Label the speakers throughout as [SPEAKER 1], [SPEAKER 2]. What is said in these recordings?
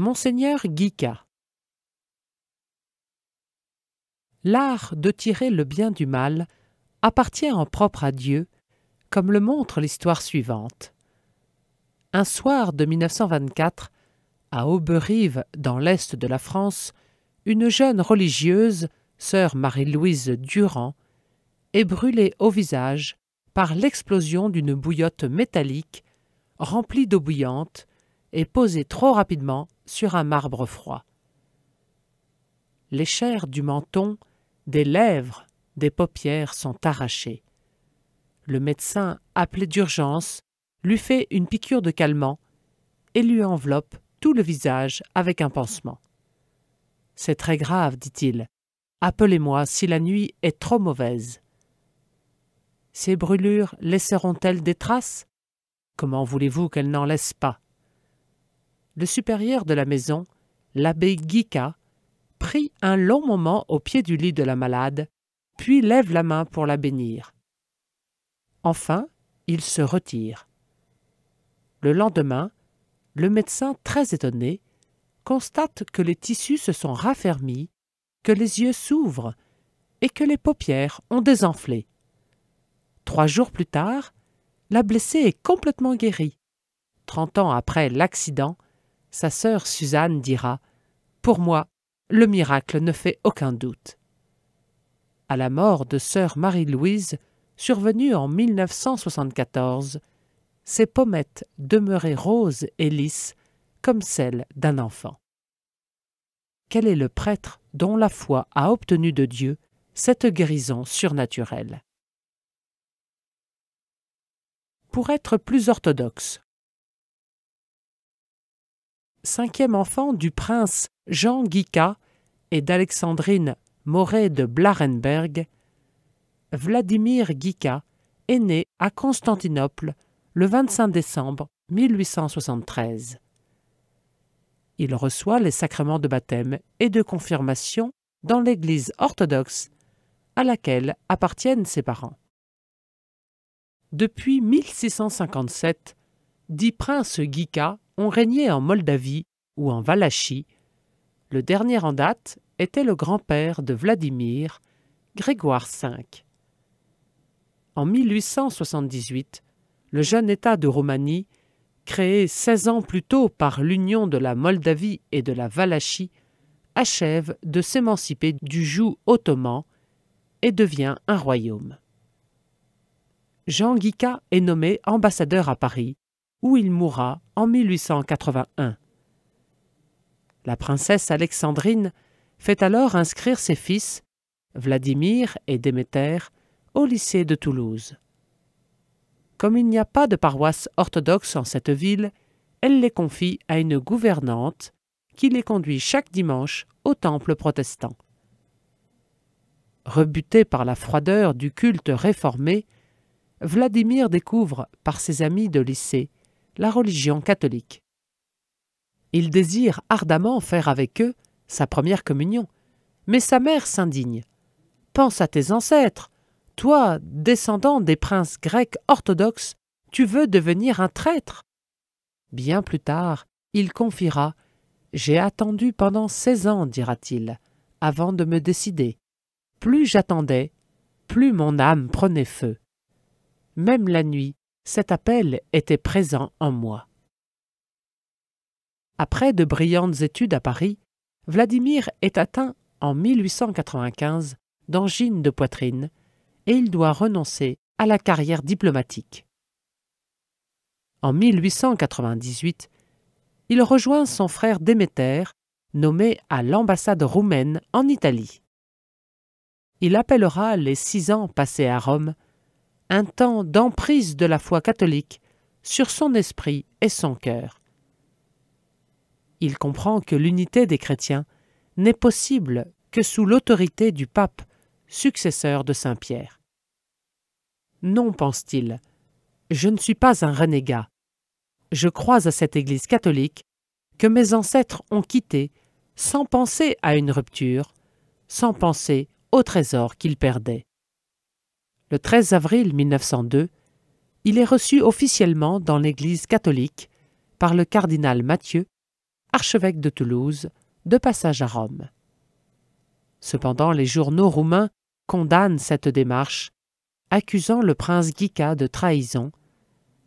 [SPEAKER 1] Monseigneur Guica. L'art de tirer le bien du mal appartient en propre à Dieu, comme le montre l'histoire suivante. Un soir de 1924, à Auberive, dans l'est de la France, une jeune religieuse, sœur Marie-Louise Durand, est brûlée au visage par l'explosion d'une bouillotte métallique remplie d'eau bouillante est posée trop rapidement sur un marbre froid. Les chairs du menton, des lèvres, des paupières sont arrachées. Le médecin, appelé d'urgence, lui fait une piqûre de calmant et lui enveloppe tout le visage avec un pansement. C'est très grave, dit-il. Appelez-moi si la nuit est trop mauvaise. Ces brûlures laisseront-elles des traces Comment voulez-vous qu'elles n'en laissent pas le supérieur de la maison, l'abbé Guica, prie un long moment au pied du lit de la malade, puis lève la main pour la bénir. Enfin, il se retire. Le lendemain, le médecin, très étonné, constate que les tissus se sont raffermis, que les yeux s'ouvrent et que les paupières ont désenflé. Trois jours plus tard, la blessée est complètement guérie. Trente ans après l'accident, sa sœur Suzanne dira Pour moi, le miracle ne fait aucun doute. À la mort de sœur Marie-Louise, survenue en 1974, ses pommettes demeuraient roses et lisses comme celles d'un enfant. Quel est le prêtre dont la foi a obtenu de Dieu cette guérison surnaturelle Pour être plus orthodoxe, cinquième enfant du prince Jean Guica et d'Alexandrine Moret de Blarenberg, Vladimir Guica est né à Constantinople le 25 décembre 1873. Il reçoit les sacrements de baptême et de confirmation dans l'Église orthodoxe à laquelle appartiennent ses parents. Depuis 1657, dit prince Guica ont régné en Moldavie ou en Valachie. Le dernier en date était le grand-père de Vladimir, Grégoire V. En 1878, le jeune État de Roumanie, créé 16 ans plus tôt par l'union de la Moldavie et de la Valachie, achève de s'émanciper du joug ottoman et devient un royaume. Jean Guica est nommé ambassadeur à Paris où il mourra en 1881. La princesse Alexandrine fait alors inscrire ses fils, Vladimir et Déméter, au lycée de Toulouse. Comme il n'y a pas de paroisse orthodoxe en cette ville, elle les confie à une gouvernante qui les conduit chaque dimanche au temple protestant. Rebuté par la froideur du culte réformé, Vladimir découvre, par ses amis de lycée, la religion catholique. Il désire ardemment faire avec eux sa première communion, mais sa mère s'indigne. Pense à tes ancêtres. Toi, descendant des princes grecs orthodoxes, tu veux devenir un traître. Bien plus tard, il confiera J'ai attendu pendant seize ans, dira-t-il, avant de me décider. Plus j'attendais, plus mon âme prenait feu. Même la nuit, cet appel était présent en moi. Après de brillantes études à Paris, Vladimir est atteint en 1895 d'angine de poitrine et il doit renoncer à la carrière diplomatique. En 1898, il rejoint son frère Déméter, nommé à l'ambassade roumaine en Italie. Il appellera les six ans passés à Rome un temps d'emprise de la foi catholique sur son esprit et son cœur. Il comprend que l'unité des chrétiens n'est possible que sous l'autorité du pape, successeur de Saint Pierre. Non, pense-t-il, je ne suis pas un renégat. Je crois à cette Église catholique que mes ancêtres ont quittée sans penser à une rupture, sans penser au trésor qu'ils perdaient le 13 avril 1902, il est reçu officiellement dans l'Église catholique par le cardinal Mathieu, archevêque de Toulouse, de passage à Rome. Cependant, les journaux roumains condamnent cette démarche, accusant le prince Guica de trahison,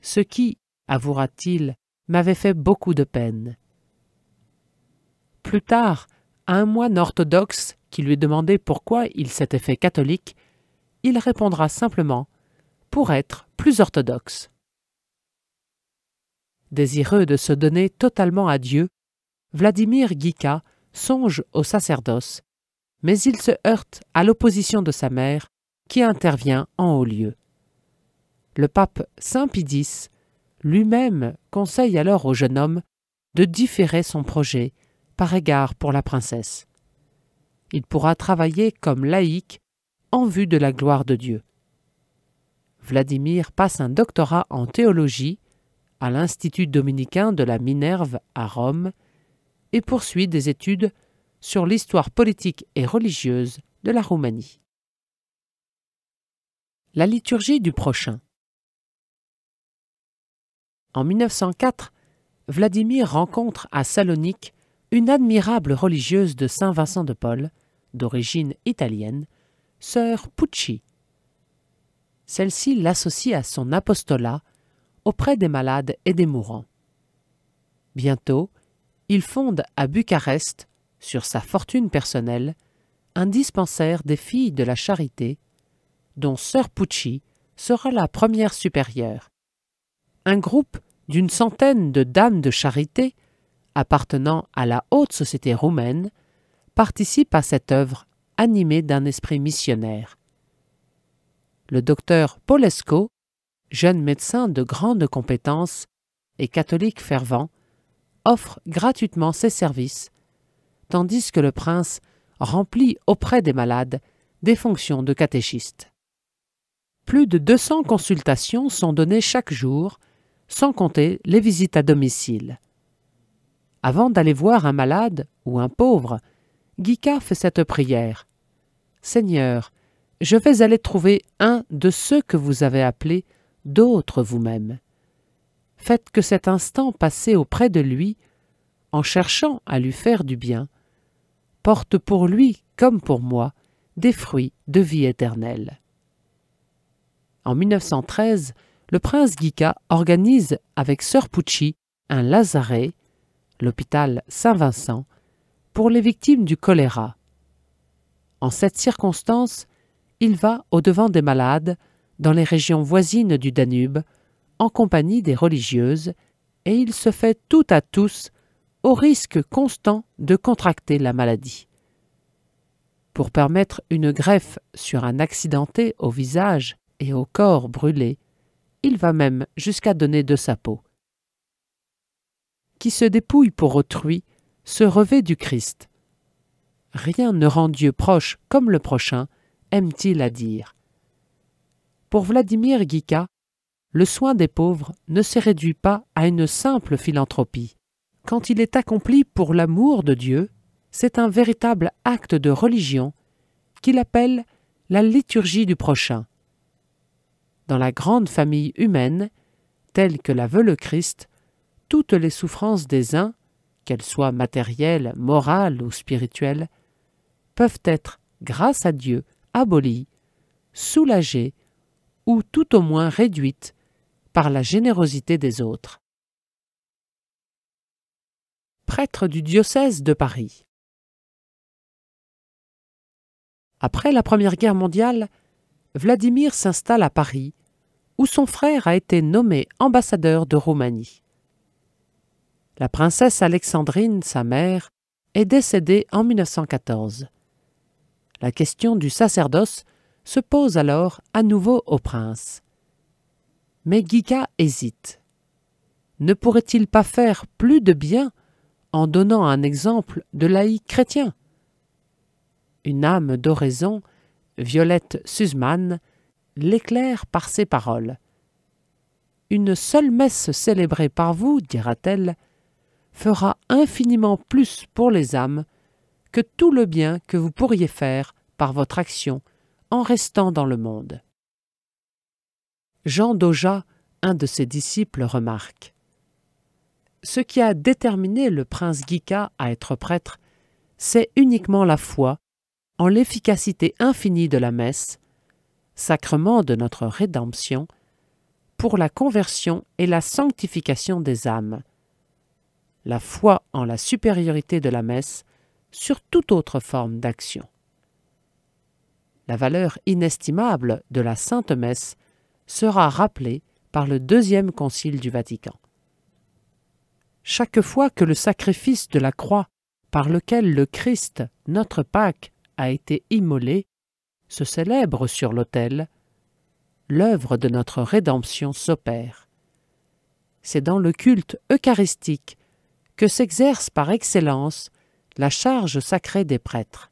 [SPEAKER 1] ce qui, avouera-t-il, m'avait fait beaucoup de peine. Plus tard, un moine orthodoxe qui lui demandait pourquoi il s'était fait catholique il répondra simplement Pour être plus orthodoxe. Désireux de se donner totalement à Dieu, Vladimir Gika songe au sacerdoce, mais il se heurte à l'opposition de sa mère qui intervient en haut lieu. Le pape Saint Pidis lui-même conseille alors au jeune homme de différer son projet par égard pour la princesse. Il pourra travailler comme laïque, en vue de la gloire de Dieu. Vladimir passe un doctorat en théologie à l'Institut dominicain de la Minerve à Rome et poursuit des études sur l'histoire politique et religieuse de la Roumanie. La liturgie du prochain. En 1904, Vladimir rencontre à Salonique une admirable religieuse de Saint Vincent de Paul, d'origine italienne, sœur Pucci. Celle-ci l'associe à son apostolat auprès des malades et des mourants. Bientôt, il fonde à Bucarest, sur sa fortune personnelle, un dispensaire des filles de la charité, dont Sœur Pucci sera la première supérieure. Un groupe d'une centaine de dames de charité, appartenant à la haute société roumaine, participe à cette œuvre animé d'un esprit missionnaire. Le docteur Polesco, jeune médecin de grande compétence et catholique fervent, offre gratuitement ses services, tandis que le prince remplit auprès des malades des fonctions de catéchiste. Plus de 200 consultations sont données chaque jour, sans compter les visites à domicile. Avant d'aller voir un malade ou un pauvre, Guica fait cette prière. Seigneur, je vais aller trouver un de ceux que vous avez appelés, d'autres vous-même. Faites que cet instant passé auprès de lui, en cherchant à lui faire du bien, porte pour lui, comme pour moi, des fruits de vie éternelle. En 1913, le prince Guica organise avec Sœur Pucci un lazaret, l'hôpital Saint-Vincent, pour les victimes du choléra. En cette circonstance, il va au-devant des malades dans les régions voisines du Danube, en compagnie des religieuses, et il se fait tout à tous au risque constant de contracter la maladie. Pour permettre une greffe sur un accidenté au visage et au corps brûlé, il va même jusqu'à donner de sa peau. Qui se dépouille pour autrui se revêt du Christ. Rien ne rend Dieu proche comme le prochain, aime-t-il à dire. Pour Vladimir Gika, le soin des pauvres ne se réduit pas à une simple philanthropie. Quand il est accompli pour l'amour de Dieu, c'est un véritable acte de religion qu'il appelle la liturgie du prochain. Dans la grande famille humaine, telle que la veut le Christ, toutes les souffrances des uns qu'elles soient matérielles, morales ou spirituelles, peuvent être, grâce à Dieu, abolies, soulagées ou tout au moins réduites par la générosité des autres. Prêtre du diocèse de Paris Après la Première Guerre mondiale, Vladimir s'installe à Paris, où son frère a été nommé ambassadeur de Roumanie. La princesse Alexandrine, sa mère, est décédée en 1914. La question du sacerdoce se pose alors à nouveau au prince. Mais Gika hésite. Ne pourrait-il pas faire plus de bien en donnant un exemple de laïc chrétien Une âme d'oraison, Violette Suzman, l'éclaire par ses paroles. Une seule messe célébrée par vous, dira-t-elle, fera infiniment plus pour les âmes que tout le bien que vous pourriez faire par votre action en restant dans le monde. Jean Doja, un de ses disciples, remarque Ce qui a déterminé le prince Gika à être prêtre, c'est uniquement la foi en l'efficacité infinie de la messe, sacrement de notre rédemption, pour la conversion et la sanctification des âmes, la foi en la supériorité de la messe sur toute autre forme d'action. La valeur inestimable de la Sainte Messe sera rappelée par le deuxième concile du Vatican. Chaque fois que le sacrifice de la croix par lequel le Christ, notre Pâque, a été immolé, se célèbre sur l'autel, l'œuvre de notre rédemption s'opère. C'est dans le culte eucharistique s'exerce par excellence la charge sacrée des prêtres.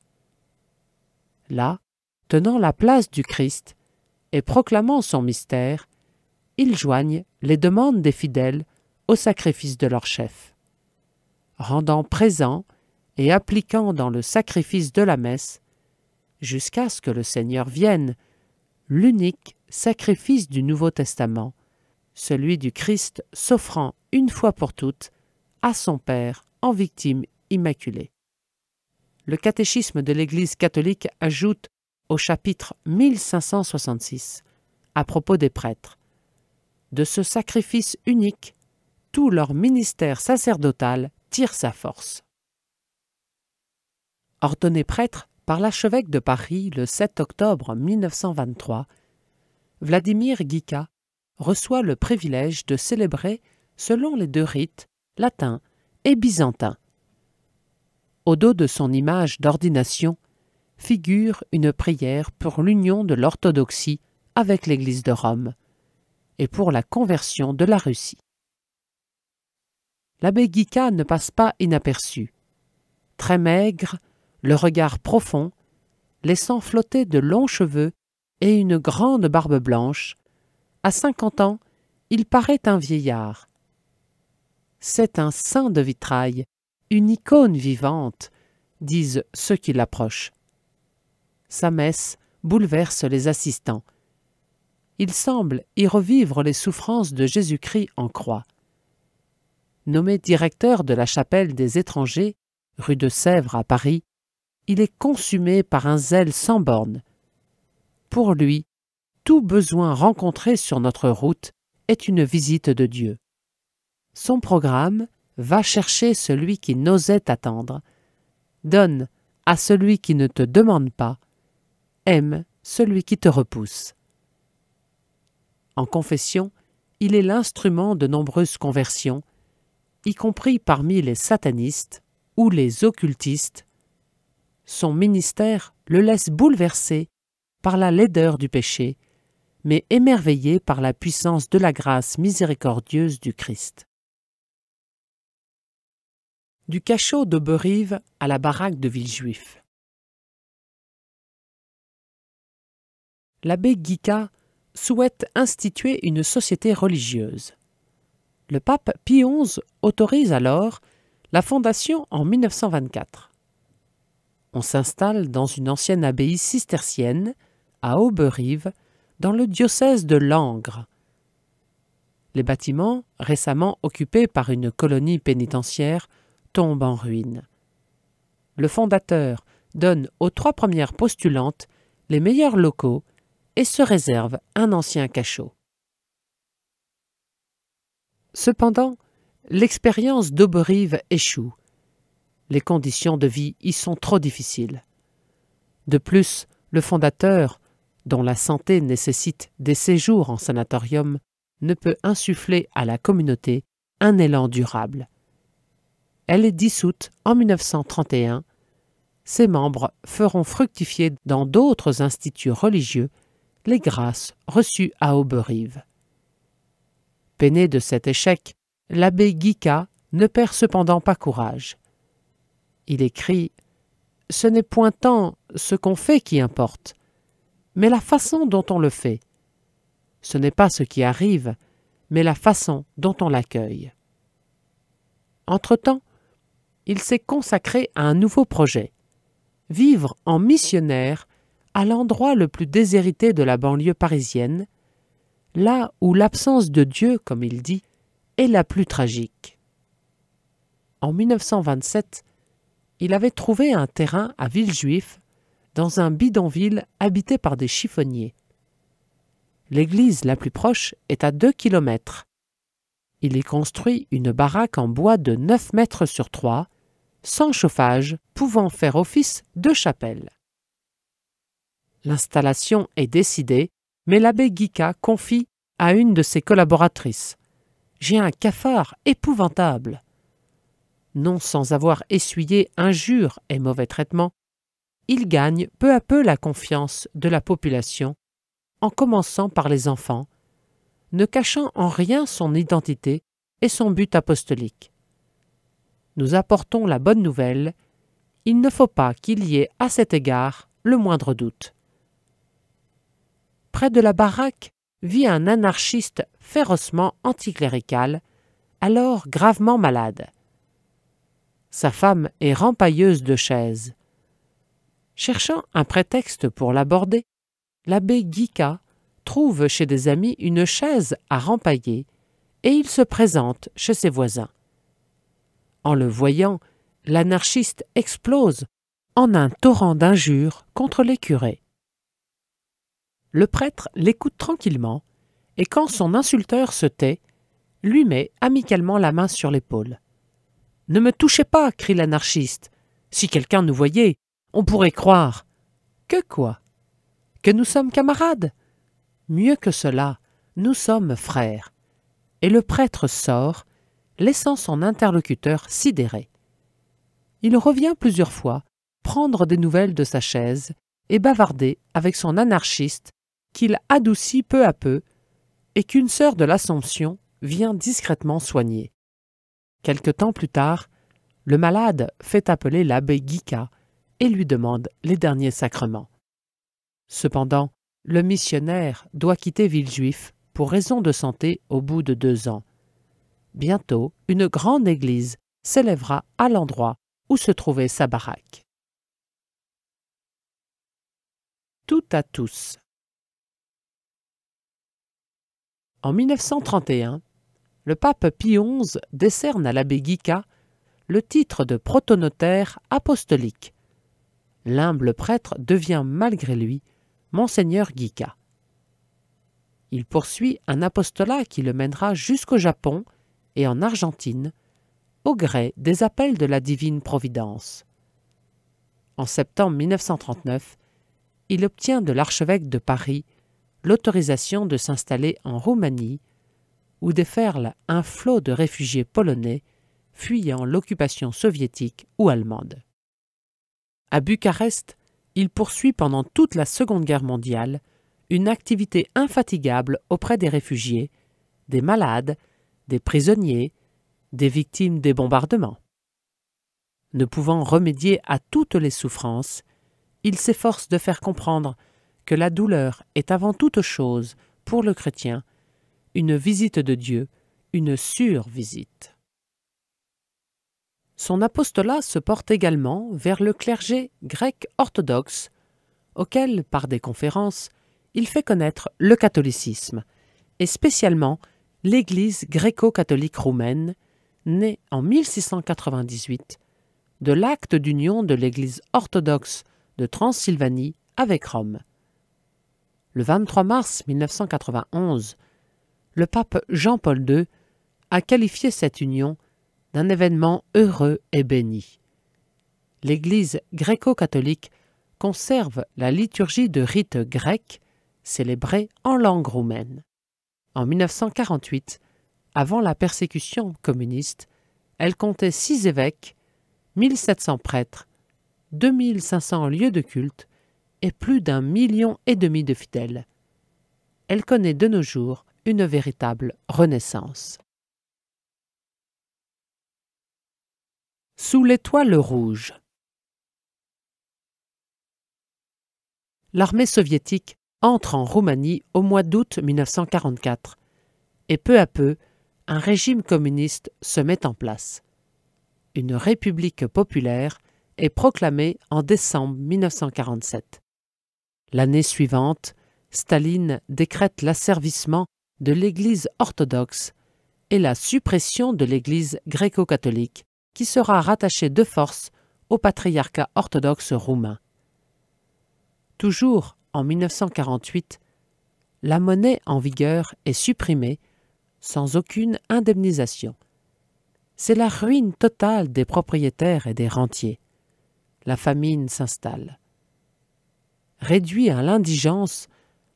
[SPEAKER 1] Là, tenant la place du Christ et proclamant son mystère, ils joignent les demandes des fidèles au sacrifice de leur chef, rendant présent et appliquant dans le sacrifice de la messe, jusqu'à ce que le Seigneur vienne, l'unique sacrifice du Nouveau Testament, celui du Christ s'offrant une fois pour toutes à son Père en victime immaculée. Le catéchisme de l'Église catholique ajoute au chapitre 1566, à propos des prêtres, De ce sacrifice unique, tout leur ministère sacerdotal tire sa force. Ordonné prêtre par l'archevêque de Paris le 7 octobre 1923, Vladimir Gika reçoit le privilège de célébrer, selon les deux rites, latin et byzantin. Au dos de son image d'ordination figure une prière pour l'union de l'orthodoxie avec l'Église de Rome et pour la conversion de la Russie. L'abbé Guica ne passe pas inaperçu. Très maigre, le regard profond, laissant flotter de longs cheveux et une grande barbe blanche, à cinquante ans, il paraît un vieillard, c'est un saint de vitrail, une icône vivante, disent ceux qui l'approchent. Sa messe bouleverse les assistants. Il semble y revivre les souffrances de Jésus-Christ en croix. Nommé directeur de la chapelle des étrangers, rue de Sèvres à Paris, il est consumé par un zèle sans bornes. Pour lui, tout besoin rencontré sur notre route est une visite de Dieu. Son programme va chercher celui qui n'osait attendre. Donne à celui qui ne te demande pas. Aime celui qui te repousse. En confession, il est l'instrument de nombreuses conversions, y compris parmi les satanistes ou les occultistes. Son ministère le laisse bouleversé par la laideur du péché, mais émerveillé par la puissance de la grâce miséricordieuse du Christ du cachot de à la baraque de Villejuif. L'abbé Guica souhaite instituer une société religieuse. Le pape Pie XI autorise alors la fondation en 1924. On s'installe dans une ancienne abbaye cistercienne, à Auberive, dans le diocèse de Langres. Les bâtiments, récemment occupés par une colonie pénitentiaire, tombe en ruine. Le fondateur donne aux trois premières postulantes les meilleurs locaux et se réserve un ancien cachot. Cependant, l'expérience d'Auberive échoue. Les conditions de vie y sont trop difficiles. De plus, le fondateur, dont la santé nécessite des séjours en sanatorium, ne peut insuffler à la communauté un élan durable. Elle est dissoute en 1931. Ses membres feront fructifier dans d'autres instituts religieux les grâces reçues à Auberive. Peiné de cet échec, l'abbé Guica ne perd cependant pas courage. Il écrit Ce n'est point tant ce qu'on fait qui importe, mais la façon dont on le fait. Ce n'est pas ce qui arrive, mais la façon dont on l'accueille. Entre-temps, il s'est consacré à un nouveau projet vivre en missionnaire à l'endroit le plus déshérité de la banlieue parisienne, là où l'absence de Dieu, comme il dit, est la plus tragique. En 1927, il avait trouvé un terrain à Villejuif, dans un bidonville habité par des chiffonniers. L'église la plus proche est à 2 kilomètres. Il y construit une baraque en bois de 9 mètres sur trois sans chauffage, pouvant faire office de chapelle. L'installation est décidée, mais l'abbé Guica confie à une de ses collaboratrices J'ai un cafard épouvantable. Non sans avoir essuyé injures et mauvais traitements, il gagne peu à peu la confiance de la population, en commençant par les enfants, ne cachant en rien son identité et son but apostolique nous apportons la bonne nouvelle, il ne faut pas qu'il y ait à cet égard le moindre doute. Près de la baraque vit un anarchiste férocement anticlérical, alors gravement malade. Sa femme est rempailleuse de chaises. Cherchant un prétexte pour l'aborder, l'abbé Guica trouve chez des amis une chaise à rempailler et il se présente chez ses voisins. En le voyant, l'anarchiste explose en un torrent d'injures contre les curés. Le prêtre l'écoute tranquillement, et quand son insulteur se tait, lui met amicalement la main sur l'épaule. Ne me touchez pas, crie l'anarchiste. Si quelqu'un nous voyait, on pourrait croire. Que quoi Que nous sommes camarades Mieux que cela, nous sommes frères. Et le prêtre sort, laissant son interlocuteur sidéré. Il revient plusieurs fois prendre des nouvelles de sa chaise et bavarder avec son anarchiste qu'il adoucit peu à peu et qu'une sœur de l'Assomption vient discrètement soigner. Quelque temps plus tard, le malade fait appeler l'abbé Guica et lui demande les derniers sacrements. Cependant, le missionnaire doit quitter Villejuif pour raison de santé au bout de deux ans. Bientôt, une grande église s'élèvera à l'endroit où se trouvait sa baraque. Tout à tous. En 1931, le pape Pie XI décerne à l'abbé Guica le titre de protonotaire apostolique. L'humble prêtre devient malgré lui Monseigneur Guica. Il poursuit un apostolat qui le mènera jusqu'au Japon et en Argentine, au gré des appels de la divine Providence. En septembre 1939, il obtient de l'archevêque de Paris l'autorisation de s'installer en Roumanie, où déferle un flot de réfugiés polonais fuyant l'occupation soviétique ou allemande. À Bucarest, il poursuit pendant toute la Seconde Guerre mondiale une activité infatigable auprès des réfugiés, des malades des prisonniers, des victimes des bombardements. Ne pouvant remédier à toutes les souffrances, il s'efforce de faire comprendre que la douleur est avant toute chose, pour le chrétien, une visite de Dieu, une sûre sur-visite. Son apostolat se porte également vers le clergé grec orthodoxe, auquel, par des conférences, il fait connaître le catholicisme, et spécialement l'Église gréco-catholique roumaine, née en 1698 de l'acte d'union de l'Église orthodoxe de Transylvanie avec Rome. Le 23 mars 1991, le pape Jean-Paul II a qualifié cette union d'un événement heureux et béni. L'Église gréco-catholique conserve la liturgie de rite grec célébrée en langue roumaine. En 1948, avant la persécution communiste, elle comptait six évêques, 1700 prêtres, 2500 lieux de culte et plus d'un million et demi de fidèles. Elle connaît de nos jours une véritable renaissance. Sous l'étoile rouge L'armée soviétique entre en Roumanie au mois d'août 1944 et peu à peu, un régime communiste se met en place. Une république populaire est proclamée en décembre 1947. L'année suivante, Staline décrète l'asservissement de l'Église orthodoxe et la suppression de l'Église gréco-catholique, qui sera rattachée de force au patriarcat orthodoxe roumain. Toujours en 1948, la monnaie en vigueur est supprimée sans aucune indemnisation. C'est la ruine totale des propriétaires et des rentiers. La famine s'installe. Réduit à l'indigence,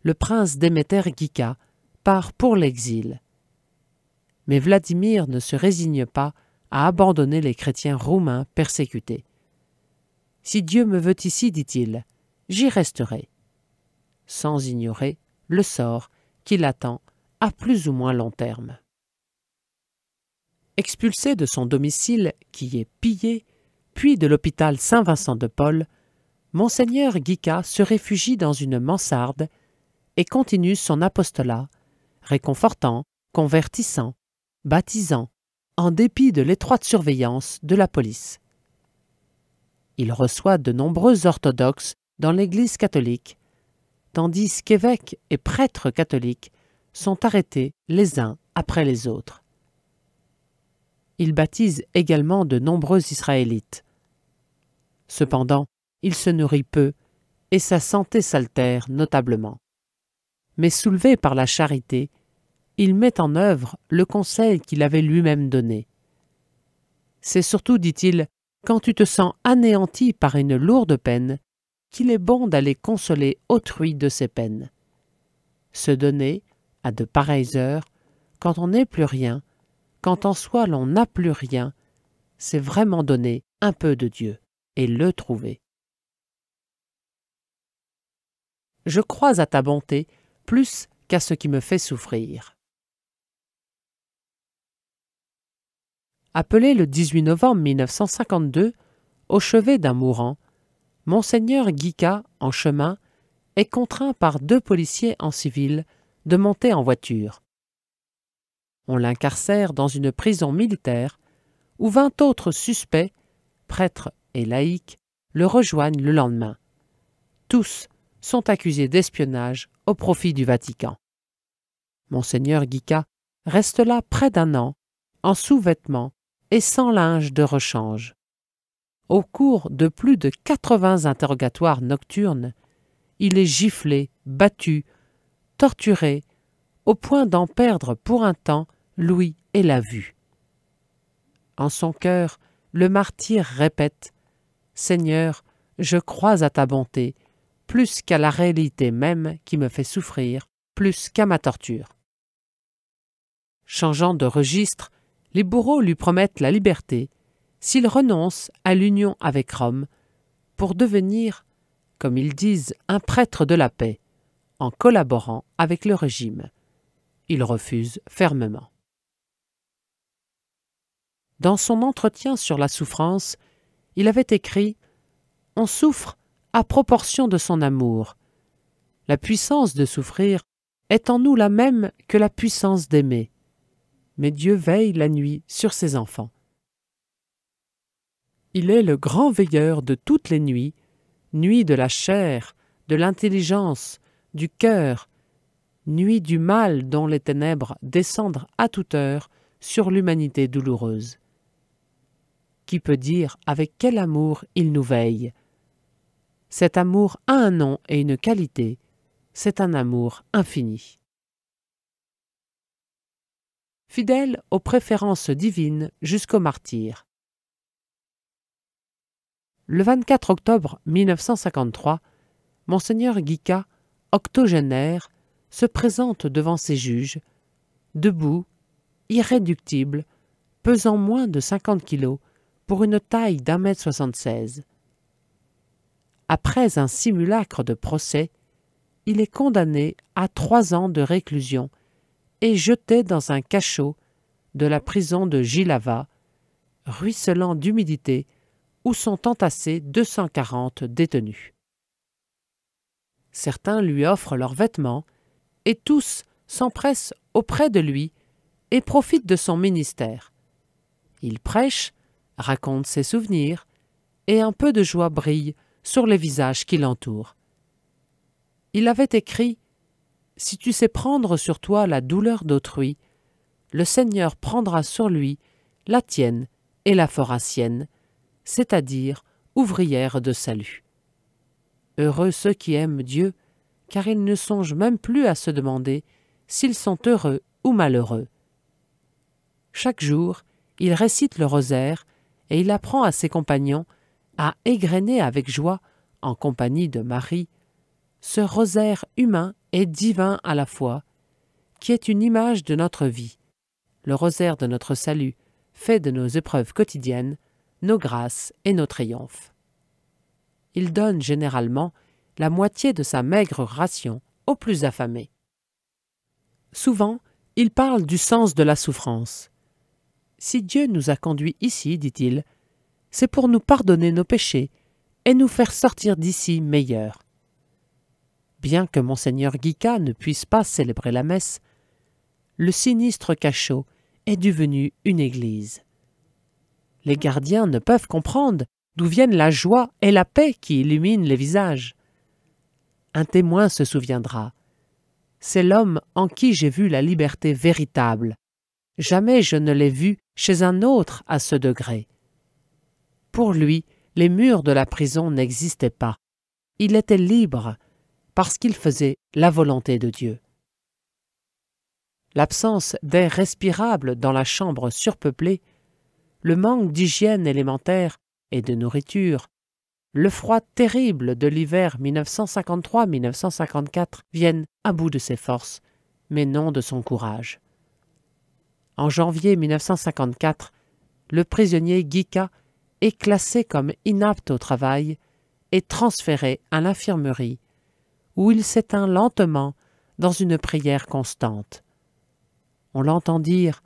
[SPEAKER 1] le prince Déméter Gika part pour l'exil. Mais Vladimir ne se résigne pas à abandonner les chrétiens roumains persécutés. Si Dieu me veut ici, dit-il, j'y resterai sans ignorer le sort qui l'attend à plus ou moins long terme. Expulsé de son domicile qui est pillé, puis de l'hôpital Saint-Vincent de Paul, monseigneur Guica se réfugie dans une mansarde et continue son apostolat, réconfortant, convertissant, baptisant, en dépit de l'étroite surveillance de la police. Il reçoit de nombreux orthodoxes dans l'Église catholique tandis qu'évêques et prêtres catholiques sont arrêtés les uns après les autres. Il baptise également de nombreux Israélites. Cependant, il se nourrit peu et sa santé s'altère notablement. Mais soulevé par la charité, il met en œuvre le conseil qu'il avait lui-même donné. C'est surtout, dit-il, quand tu te sens anéanti par une lourde peine qu'il est bon d'aller consoler autrui de ses peines. Se donner, à de pareilles heures, quand on n'est plus rien, quand en soi l'on n'a plus rien, c'est vraiment donner un peu de Dieu et le trouver. Je crois à ta bonté plus qu'à ce qui me fait souffrir. Appelé le 18 novembre 1952, au chevet d'un mourant, Monseigneur Guica, en chemin, est contraint par deux policiers en civil de monter en voiture. On l'incarcère dans une prison militaire où vingt autres suspects, prêtres et laïcs, le rejoignent le lendemain. Tous sont accusés d'espionnage au profit du Vatican. Monseigneur Guica reste là près d'un an, en sous-vêtements et sans linge de rechange. Au cours de plus de 80 interrogatoires nocturnes, il est giflé, battu, torturé, au point d'en perdre pour un temps l'ouïe et la vue. En son cœur, le martyr répète Seigneur, je crois à ta bonté, plus qu'à la réalité même qui me fait souffrir, plus qu'à ma torture. Changeant de registre, les bourreaux lui promettent la liberté, s'il renonce à l'union avec Rome pour devenir, comme ils disent, un prêtre de la paix, en collaborant avec le régime. Il refuse fermement. Dans son entretien sur la souffrance, il avait écrit On souffre à proportion de son amour. La puissance de souffrir est en nous la même que la puissance d'aimer. Mais Dieu veille la nuit sur ses enfants. Il est le grand veilleur de toutes les nuits, nuit de la chair, de l'intelligence, du cœur, nuit du mal dont les ténèbres descendent à toute heure sur l'humanité douloureuse. Qui peut dire avec quel amour il nous veille Cet amour a un nom et une qualité, c'est un amour infini. Fidèle aux préférences divines jusqu'au martyr, le 24 octobre 1953, Monseigneur Guica, octogénaire, se présente devant ses juges, debout, irréductible, pesant moins de 50 kilos, pour une taille d'un mètre soixante seize. Après un simulacre de procès, il est condamné à trois ans de réclusion et jeté dans un cachot de la prison de Gilava, ruisselant d'humidité où sont entassés 240 détenus. Certains lui offrent leurs vêtements, et tous s'empressent auprès de lui et profitent de son ministère. Il prêche, raconte ses souvenirs, et un peu de joie brille sur les visages qui l'entourent. Il avait écrit Si tu sais prendre sur toi la douleur d'autrui, le Seigneur prendra sur lui la tienne et la fera sienne, c'est-à-dire ouvrière de salut. Heureux ceux qui aiment Dieu, car ils ne songent même plus à se demander s'ils sont heureux ou malheureux. Chaque jour, il récite le rosaire et il apprend à ses compagnons à égrener avec joie, en compagnie de Marie, ce rosaire humain et divin à la fois, qui est une image de notre vie, le rosaire de notre salut, fait de nos épreuves quotidiennes, nos grâces et nos triomphes. Il donne généralement la moitié de sa maigre ration aux plus affamés. Souvent, il parle du sens de la souffrance. Si Dieu nous a conduits ici, dit-il, c'est pour nous pardonner nos péchés et nous faire sortir d'ici meilleurs. Bien que monseigneur Guica ne puisse pas célébrer la messe, le sinistre cachot est devenu une église les gardiens ne peuvent comprendre d'où viennent la joie et la paix qui illuminent les visages. Un témoin se souviendra. C'est l'homme en qui j'ai vu la liberté véritable. Jamais je ne l'ai vu chez un autre à ce degré. Pour lui, les murs de la prison n'existaient pas. Il était libre parce qu'il faisait la volonté de Dieu. L'absence d'air respirable dans la chambre surpeuplée le manque d'hygiène élémentaire et de nourriture, le froid terrible de l'hiver 1953-1954 viennent à bout de ses forces, mais non de son courage. En janvier 1954, le prisonnier Guica est classé comme inapte au travail et transféré à l'infirmerie, où il s'éteint lentement dans une prière constante. On l'entend dire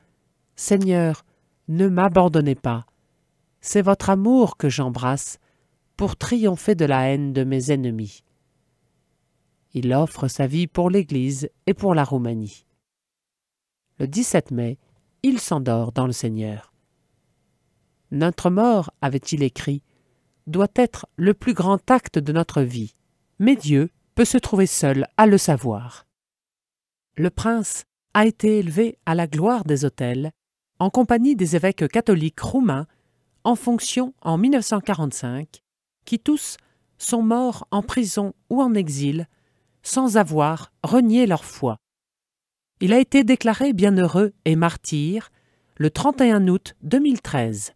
[SPEAKER 1] Seigneur, ne m'abandonnez pas. C'est votre amour que j'embrasse pour triompher de la haine de mes ennemis. Il offre sa vie pour l'Église et pour la Roumanie. Le 17 mai, il s'endort dans le Seigneur. Notre mort, avait-il écrit, doit être le plus grand acte de notre vie, mais Dieu peut se trouver seul à le savoir. Le prince a été élevé à la gloire des autels en compagnie des évêques catholiques roumains, en fonction en 1945, qui tous sont morts en prison ou en exil, sans avoir renié leur foi. Il a été déclaré bienheureux et martyr le 31 août 2013.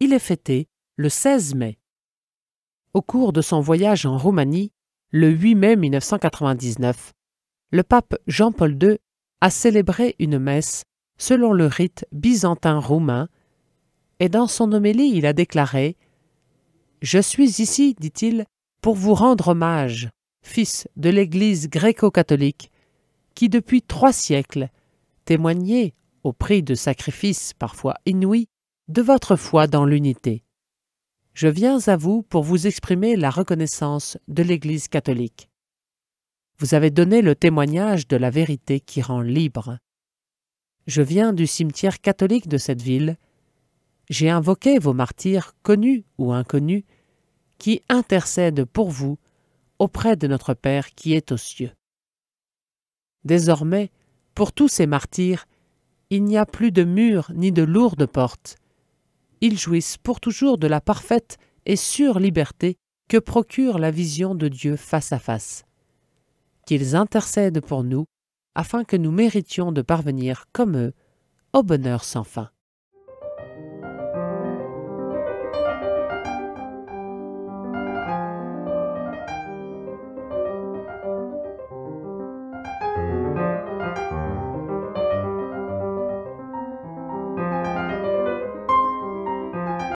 [SPEAKER 1] Il est fêté le 16 mai. Au cours de son voyage en Roumanie, le 8 mai 1999, le pape Jean-Paul II a célébré une messe selon le rite byzantin-roumain, et dans son homélie il a déclaré Je suis ici, dit-il, pour vous rendre hommage, fils de l'Église gréco-catholique, qui depuis trois siècles témoignait, au prix de sacrifices parfois inouïs, de votre foi dans l'unité. Je viens à vous pour vous exprimer la reconnaissance de l'Église catholique. Vous avez donné le témoignage de la vérité qui rend libre. Je viens du cimetière catholique de cette ville. J'ai invoqué vos martyrs, connus ou inconnus, qui intercèdent pour vous auprès de notre Père qui est aux cieux. Désormais, pour tous ces martyrs, il n'y a plus de murs ni de lourdes portes. Ils jouissent pour toujours de la parfaite et sûre liberté que procure la vision de Dieu face à face. Qu'ils intercèdent pour nous afin que nous méritions de parvenir, comme eux, au bonheur sans fin.